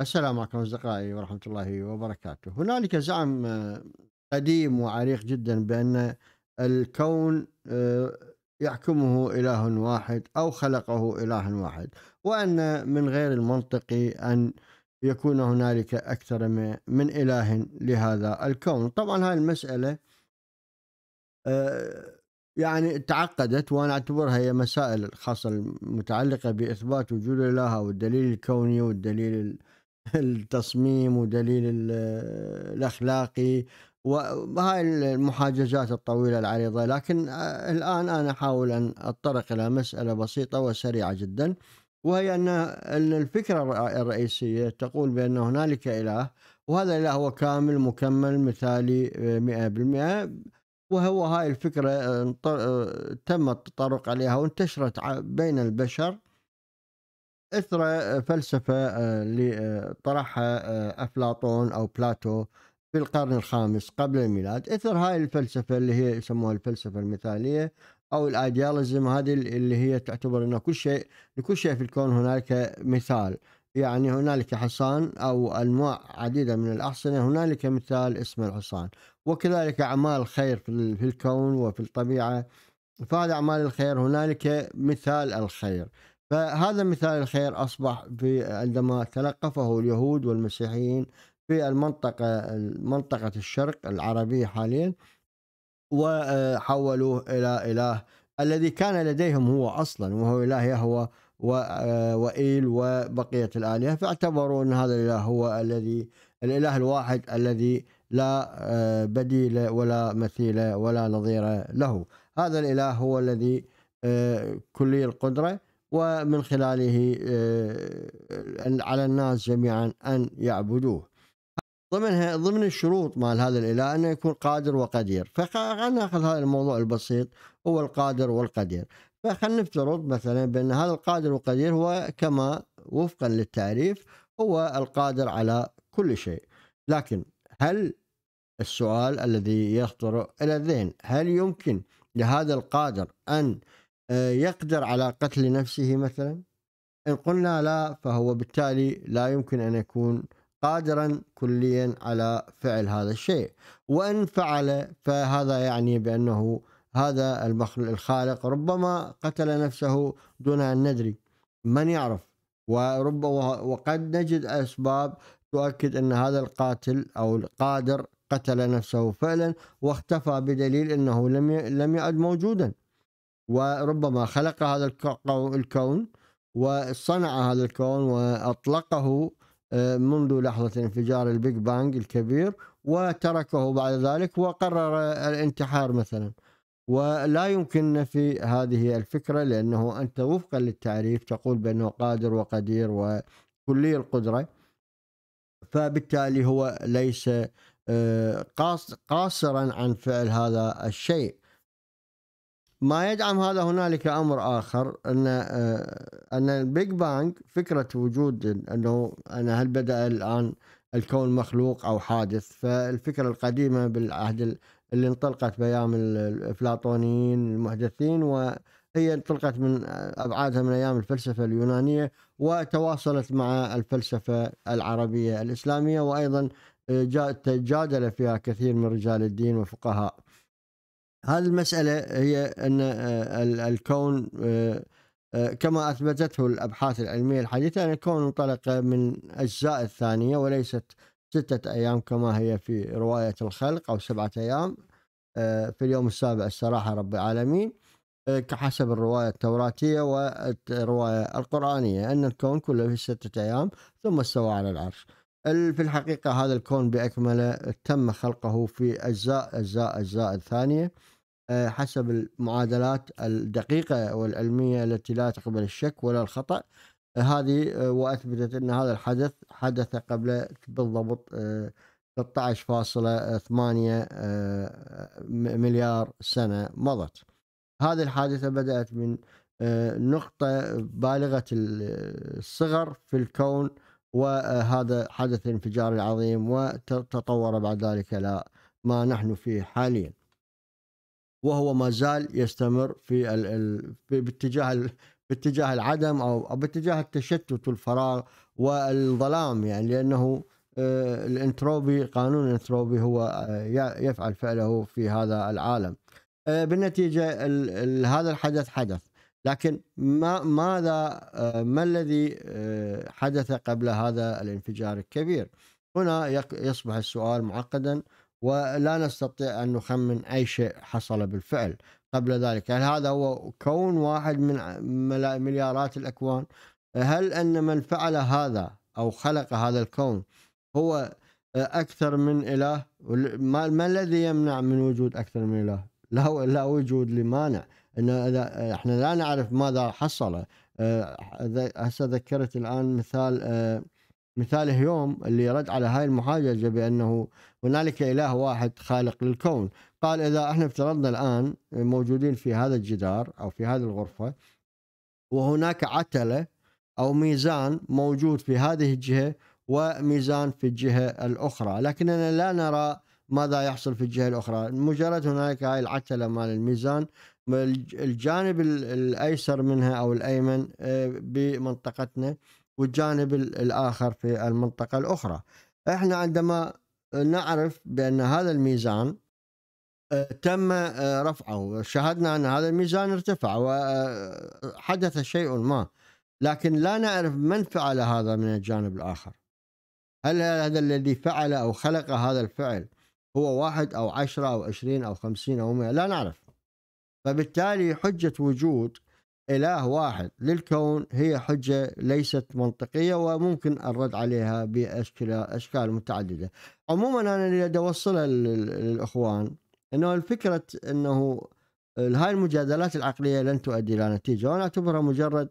السلام عليكم أصدقائي ورحمة الله وبركاته هنالك زعم آه، قديم وعريق جدا بأن الكون آه، يحكمه إله واحد أو خلقه إله واحد وأن من غير المنطقي أن يكون هنالك أكثر من إله لهذا الكون طبعا هذه المسألة آه، يعني تعقدت وأنا أعتبرها هي مسائل خاصة المتعلقة بإثبات وجود الإله والدليل الكوني والدليل التصميم ودليل الاخلاقي وهاي المحاججات الطويله العريضه لكن آه، الان انا احاول ان اتطرق الى مساله بسيطه وسريعه جدا وهي ان الفكره الرئيسيه تقول بان هنالك اله وهذا الاله هو كامل مكمل مثالي 100% آه، وهو هاي الفكره آه، تم التطرق عليها وانتشرت بين البشر اثر فلسفه اللي آه، آه، طرحها آه، افلاطون او بلاتو في القرن الخامس قبل الميلاد اثر هاي الفلسفه اللي هي يسموها الفلسفه المثاليه او الايدياليزم هذه اللي هي تعتبر انه كل شيء لكل شيء في الكون هنالك مثال يعني هنالك حصان او انواع عديده من الاحصنه هنالك مثال اسمه الحصان وكذلك اعمال الخير في الكون وفي الطبيعه فهذا اعمال الخير هنالك مثال الخير فهذا مثال الخير أصبح في عندما تلقفه اليهود والمسيحيين في المنطقة منطقة الشرق العربية حاليا وحولوه إلى إله الذي كان لديهم هو أصلا وهو إله يهوى وإيل وبقية الآلهة فاعتبروا أن هذا الإله هو الذي الإله الواحد الذي لا بديل ولا مثيل ولا نظير له هذا الإله هو الذي كلي القدرة ومن خلاله آه، على الناس جميعا أن يعبدوه ضمنها ضمن الشروط مال هذا الاله انه يكون قادر وقدير فخلينا ناخذ هذا الموضوع البسيط هو القادر والقدير فخلينا نفترض مثلا بان هذا القادر والقدير هو كما وفقا للتعريف هو القادر على كل شيء لكن هل السؤال الذي يخطر الى الذهن هل يمكن لهذا القادر ان آه، يقدر على قتل نفسه مثلا إن قلنا لا فهو بالتالي لا يمكن أن يكون قادرا كليا على فعل هذا الشيء وإن فعل فهذا يعني بأنه هذا الخالق ربما قتل نفسه دون أن ندري من يعرف ورب وقد نجد أسباب تؤكد أن هذا القاتل أو القادر قتل نفسه فعلا واختفى بدليل أنه لم لم يعد موجودا وربما خلق هذا الكون وصنع هذا الكون وأطلقه آه، منذ لحظة انفجار البيج بانج الكبير وتركه بعد ذلك وقرر الانتحار مثلا ولا يمكن نفي هذه الفكرة لأنه أنت وفقا للتعريف تقول بأنه قادر وقدير وكلي القدرة فبالتالي هو ليس آه، قاصرا عن فعل هذا الشيء ما يدعم هذا هنالك امر اخر ان آه، ان البيج بانج فكره وجود انه انا هل بدا الان الكون مخلوق او حادث فالفكره القديمه بالعهد اللي انطلقت بايام الافلاطونيين المحدثين وهي انطلقت من آه، ابعادها من ايام الفلسفه اليونانيه وتواصلت مع الفلسفه العربيه الاسلاميه وايضا آه، تجادل فيها كثير من رجال الدين وفقهاء هذه المسألة هي أن آه، الكون آه، آه، كما أثبتته الأبحاث العلمية الحديثة أن الكون انطلق من أجزاء الثانية وليست ستة أيام كما هي في رواية الخلق أو سبعة أيام في اليوم السابع استراح رب العالمين كحسب الرواية التوراتية والرواية القرآنية أن الكون كله في ستة أيام ثم استوى على العرش في الحقيقة هذا الكون بأكمله تم خلقه في أجزاء أجزاء أجزاء ثانية آه، حسب المعادلات الدقيقة والعلمية التي لا تقبل الشك ولا الخطأ هذه آه، وأثبتت أن هذا الحدث حدث قبل بالضبط 13.8 آه، مليار سنة مضت هذه الحادثة بدأت من نقطة بالغة الصغر في الكون وهذا حدث الانفجار العظيم وتطور بعد ذلك إلى ما نحن فيه حاليا وهو ما زال يستمر في ال... ال... باتجاه ال... باتجاه العدم او باتجاه التشتت والفراغ والظلام يعني لانه آه، الانتروبي قانون الانتروبي هو آه، يفعل فعله في هذا العالم آه، بالنتيجه هذا الحدث حدث لكن ما ماذا آه، ما الذي آه، حدث قبل هذا الانفجار الكبير هنا يصبح السؤال معقدا ولا نستطيع أن نخمن أي شيء حصل بالفعل قبل ذلك هل هذا هو كون واحد من مليارات الأكوان هل أن من فعل هذا أو خلق هذا الكون هو آه، أكثر من إله ما, الذي يمنع من وجود أكثر من إله لا, لا وجود لمانع ان احنا لا نعرف ماذا حصل آه، هسه ذكرت الان مثال آه، مثال هيوم اللي رد على هاي المحاججه بانه هنالك اله واحد خالق للكون قال اذا احنا افترضنا الان موجودين في هذا الجدار او في هذه الغرفه وهناك عتله او ميزان موجود في هذه الجهه وميزان في الجهه الاخرى لكننا لا نرى ماذا يحصل في الجهه الاخرى مجرد هناك هاي العتله مال الميزان الجانب الايسر منها او الايمن آه، بمنطقتنا والجانب الاخر في المنطقه الاخرى احنا عندما نعرف بان هذا الميزان آه، تم آه، رفعه شاهدنا ان هذا الميزان ارتفع وحدث شيء ما لكن لا نعرف من فعل هذا من الجانب الاخر هل هذا الذي فعل او خلق هذا الفعل هو واحد أو عشرة أو عشرين أو خمسين أو مئة لا نعرف فبالتالي حجة وجود إله واحد للكون هي حجة ليست منطقية وممكن الرد عليها بأشكال متعددة عموما أنا اللي أوصلها للإخوان أنه الفكرة أنه هاي المجادلات العقلية لن تؤدي إلى نتيجة وأنا أعتبرها مجرد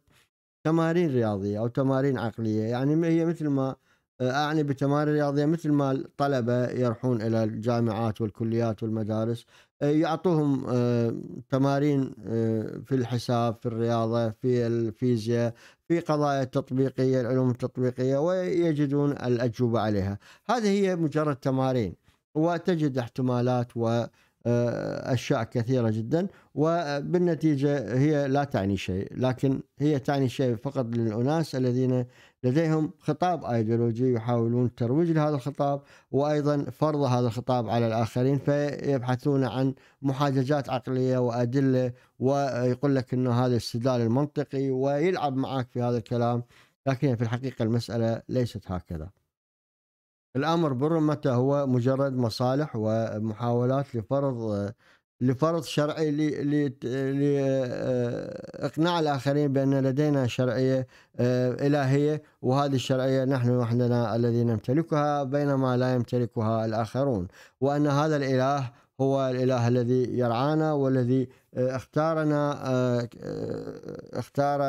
تمارين رياضية أو تمارين عقلية يعني هي مثل ما أعني بتمارين رياضية مثل ما الطلبة يروحون إلى الجامعات والكليات والمدارس آه، يعطوهم آه، تمارين آه، في الحساب في الرياضة في الفيزياء في قضايا التطبيقية العلوم التطبيقية ويجدون الأجوبة عليها هذه هي مجرد تمارين وتجد احتمالات و اشياء كثيره جدا وبالنتيجه هي لا تعني شيء لكن هي تعني شيء فقط للاناس الذين لديهم خطاب ايديولوجي يحاولون الترويج لهذا الخطاب وايضا فرض هذا الخطاب على الاخرين فيبحثون عن محاججات عقليه وادله ويقول لك انه هذا الاستدلال المنطقي ويلعب معك في هذا الكلام لكن في الحقيقه المساله ليست هكذا. الامر برمته هو مجرد مصالح ومحاولات لفرض لفرض شرعي إقناع الآخرين بأن لدينا شرعية آه، إلهية وهذه الشرعية نحن وحدنا الذي نمتلكها بينما لا يمتلكها الآخرون وأن هذا الإله هو الإله الذي يرعانا والذي آه، اختارنا آه، اختار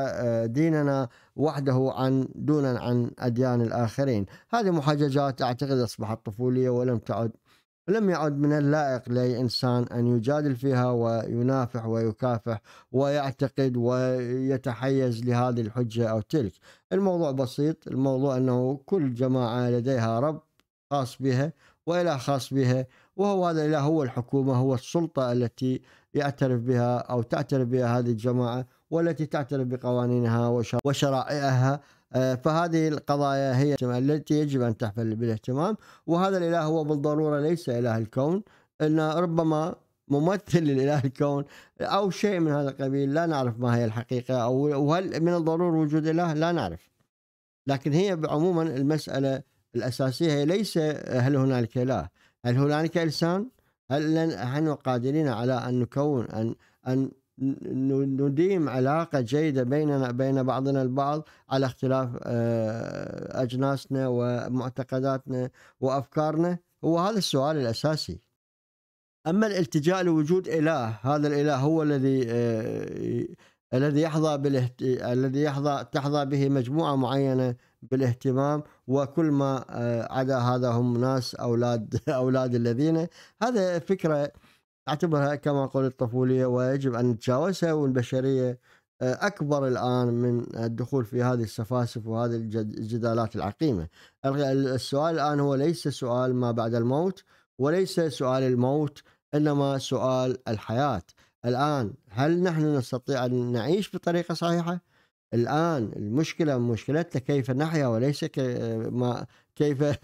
ديننا وحده عن دونا عن أديان الآخرين هذه محججات أعتقد أصبحت طفولية ولم تعد لم يعد من اللائق لأي إنسان أن يجادل فيها وينافح ويكافح ويعتقد ويتحيز لهذه الحجة أو تلك الموضوع بسيط الموضوع أنه كل جماعة لديها رب خاص بها وإله خاص بها وهو هذا الإله هو الحكومة هو السلطة التي يعترف بها أو تعترف بها هذه الجماعة والتي تعترف بقوانينها وشرائعها آه، فهذه القضايا هي التي يجب أن تحفل بالاهتمام وهذا الإله هو بالضرورة ليس إله الكون إن ربما ممثل لإله الكون أو شيء من هذا القبيل لا نعرف ما هي الحقيقة أو وهل من الضرورة وجود إله لا نعرف لكن هي عموما المسألة الأساسية هي ليس هل هنالك إله هل هنالك إنسان هل نحن قادرين على أن نكون أن أن نديم علاقة جيدة بيننا بين بعضنا البعض على اختلاف آه، أجناسنا ومعتقداتنا وأفكارنا هو هذا السؤال الأساسي أما الالتجاء لوجود إله هذا الإله هو الذي آه، الذي يحظى الذي يحظى تحظى به مجموعة معينة بالاهتمام وكل ما آه، عدا هذا هم ناس اولاد اولاد الذين هذا فكره اعتبرها كما قلت طفوليه ويجب ان نتجاوزها والبشريه آه، اكبر الان من الدخول في هذه السفاسف وهذه الجدالات العقيمه. السؤال الان هو ليس سؤال ما بعد الموت وليس سؤال الموت انما سؤال الحياه. الان هل نحن نستطيع ان نعيش بطريقه صحيحه؟ الآن المشكلة مشكلتنا كيف نحيا وليس ما كيف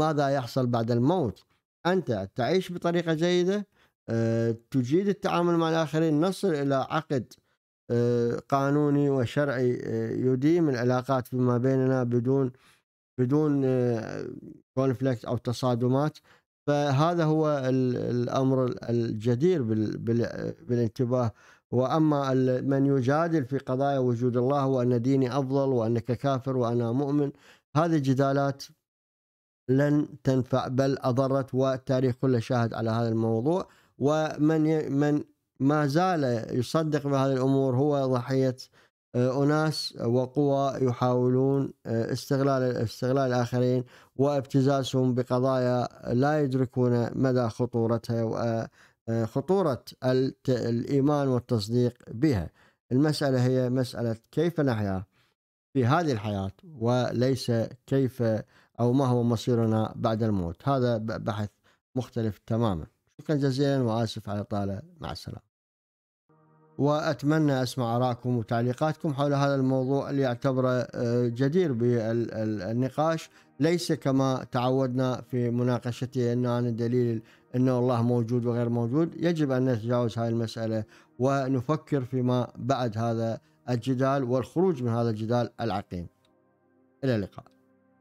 ماذا يحصل بعد الموت أنت تعيش بطريقة جيدة آه، تجيد التعامل مع الآخرين نصل إلى عقد آه، قانوني وشرعي آه، يديم العلاقات فيما بيننا بدون بدون كونفليكت او تصادمات فهذا هو الامر الجدير بالانتباه وأما من يجادل في قضايا وجود الله وأن ديني أفضل وأنك كافر وأنا مؤمن هذه الجدالات لن تنفع بل أضرت والتاريخ كله شاهد على هذا الموضوع ومن من ما زال يصدق بهذه الأمور هو ضحية آه، أناس وقوى يحاولون آه، استغلال استغلال الآخرين وابتزازهم بقضايا لا يدركون مدى خطورتها آه، آه، خطورة الإيمان والتصديق بها المسألة هي مسألة كيف نحيا في هذه الحياة وليس كيف أو ما هو مصيرنا بعد الموت هذا بحث مختلف تماما شكرا جزيلا وآسف على طالة مع السلامة وأتمنى أسمع آرائكم وتعليقاتكم حول هذا الموضوع اللي أعتبره آه، جدير بالنقاش ليس كما تعودنا في مناقشته ان عن الدليل أنه الله موجود وغير موجود يجب أن نتجاوز هذه المسألة ونفكر فيما بعد هذا الجدال والخروج من هذا الجدال العقيم إلى اللقاء